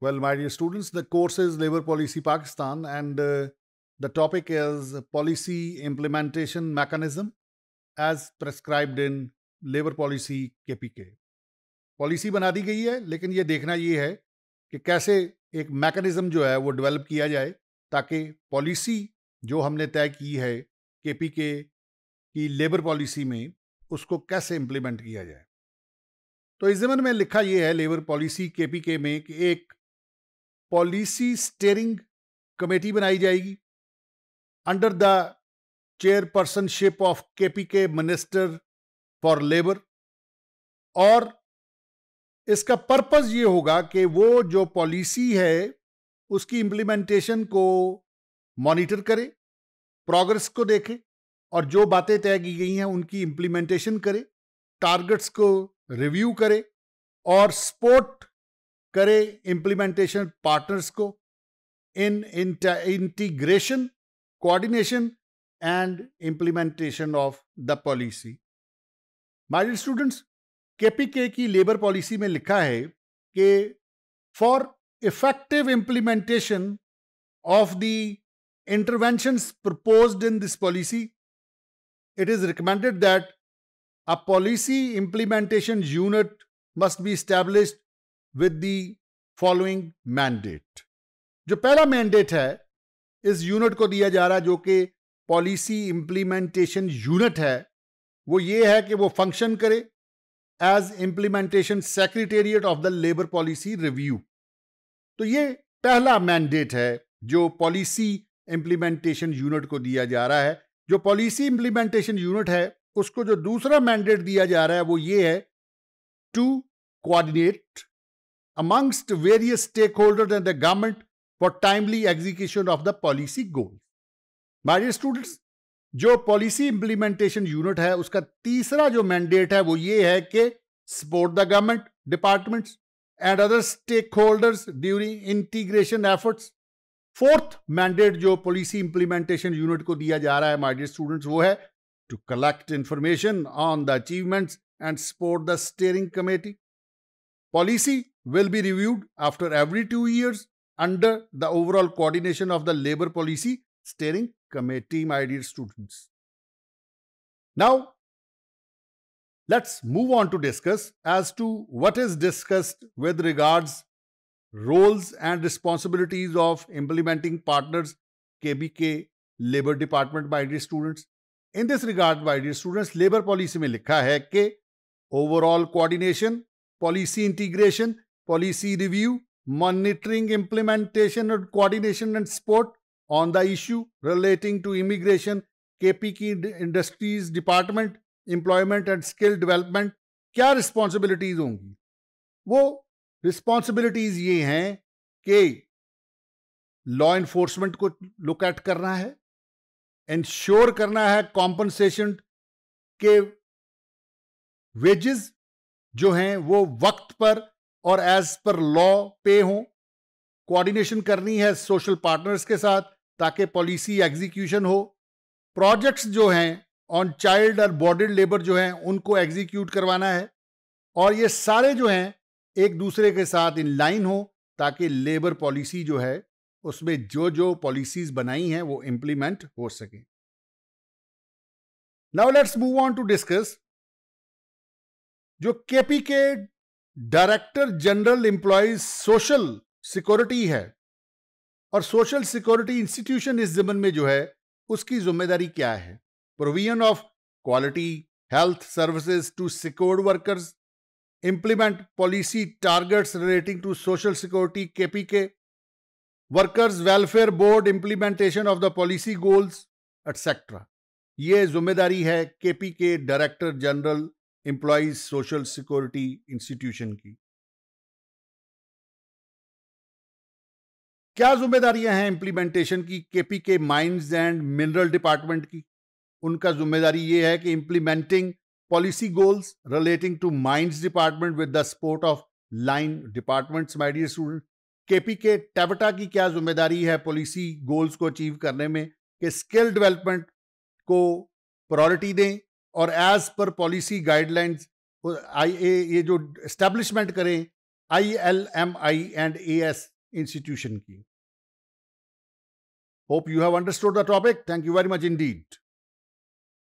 Well, my dear students, the course is Labor Policy Pakistan and uh, the topic is Policy Implementation Mechanism as prescribed in Labor Policy KPK. Policy बना दी गई है लेकिन ये देखना ये है कि कैसे एक मैकेनिज़्म जो है वो डेवलप किया जाए ताकि पॉलिसी जो हमने तय की है केपीके की लेबर पॉलिसी में उसको कैसे इम्प्लीमेंट किया जाए तो इस ज़मन में लिखा ये है लेबर पॉलिसी केपीके में कि एक पॉलिसी स्टेयरिंग कमेटी बनाई जाएगी under the chairpersonship of P K minister for labour और इसका पर्पस ये होगा कि वो जो पॉलिसी है उसकी इम्प्लीमेंटेशन को मॉनिटर करे प्रोग्रेस को देखें और जो बातें तय की गई हैं उनकी इम्प्लीमेंटेशन करें टारगेट्स को रिव्यू करे और सपोर्ट करे इम्प्लीमेंटेशन पार्टनर्स को in integration coordination and implementation of the policy माइड स्टूडेंट्स केपीके की लेबर पॉलिसी में लिखा है कि for effective implementation of the intervention propose in this policy it is recommended that a policy implementation unit must be established with the following mandate जो पहला mandate है इस यूनिट को दिया जा रहा है जो कि पॉलिसी इम्प्लीमेंटेशन यूनिट है वो ये है कि वो फंक्शन करे as implementation secretariat of the labour policy review तो ये पहला मैंडेट है जो पॉलिसी इम्प्लीमेंटेशन यूनिट को दिया जा रहा है जो पॉलिसी इम्प्लीमेंटेशन यूनिट है उसको जो दूसरा मैंडेट दिया जा रहा है वो ये है to coordinate amongst various stakeholders and the government for timely execution of the policy goals. My dear students, जो पॉलिसी इंप्लीमेंटेशन यूनिट है उसका तीसरा जो मैंडेट है वो ये है कि support the government departments and other stakeholders during integration efforts fourth mandate जो पॉलिसी इंप्लीमेंटेशन यूनिट को दिया जा रहा है माय डियर स्टूडेंट्स वो है to collect information on the achievements and support the steering committee policy will be reviewed after every two years under the overall coordination of the Labour Policy Steering Committee, my dear students. Now, let's move on to discuss as to what is discussed with regards roles and responsibilities of implementing partners KBK Labor Department, my dear students. In this regard, my dear students, Labor Policy में लिखा है overall coordination, policy integration policy review, monitoring implementation and coordination and support on the issue relating to immigration, KPK Industries Department, Employment and Skill Development, क्या responsibilities होंगी वो responsibilities ये हैं कि law enforcement को look at करना है ensure करना है compensation के wages जो हैं वो वक्त पर और एज पर लॉ पे हों कोऑर्डिनेशन करनी है सोशल पार्टनर्स के साथ ताकि पॉलिसी एग्जीक्यूशन हो प्रोजेक्ट्स जो हैं ऑन चाइल्ड और बॉर्डेड लेबर जो हैं उनको एग्जीक्यूट करवाना है और ये सारे जो हैं एक दूसरे के साथ इन लाइन हो ताकि लेबर पॉलिसी जो है उसमें जो जो पॉलिसीज बनाई हैं वो इम्प्लीमेंट हो सके now let's move on to discuss जो केपी के director general employees social security है और सोशल सिक्योरिटी इंस्टीट्यूशन इस जमन में जो है उसकी जिम्मेदारी क्या है provision of quality health services to secured workers implement policy targets relating to social security के workers welfare board implementation of the policy goals etcetera ये जिम्मेदारी है केपी के director general employees social security institution की क्या जिम्मेदारियां हैं implementation की केपी के माइंस एंड मिनरल डिपार्टमेंट की उनका जिम्मेदारी यह है कि implementing policy goals relating to mines department with the support of line departments my dear student KP के टेबटा की क्या जिम्मेदारी है पॉलिसी गोल्स को अचीव करने में कि स्किल डेवलपमेंट को प्रायोरिटी दें और एज पर पॉलिसी गाइडलाइंस आई ए ये जो इस्टेब्लिशमेंट करें I L M I and A S institution की hope you have understood the topic thank you very much Indeed